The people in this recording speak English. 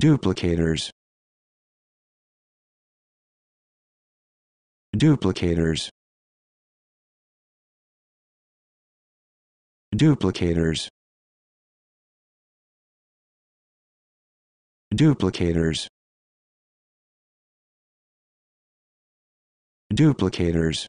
duplicators duplicators duplicators duplicators duplicators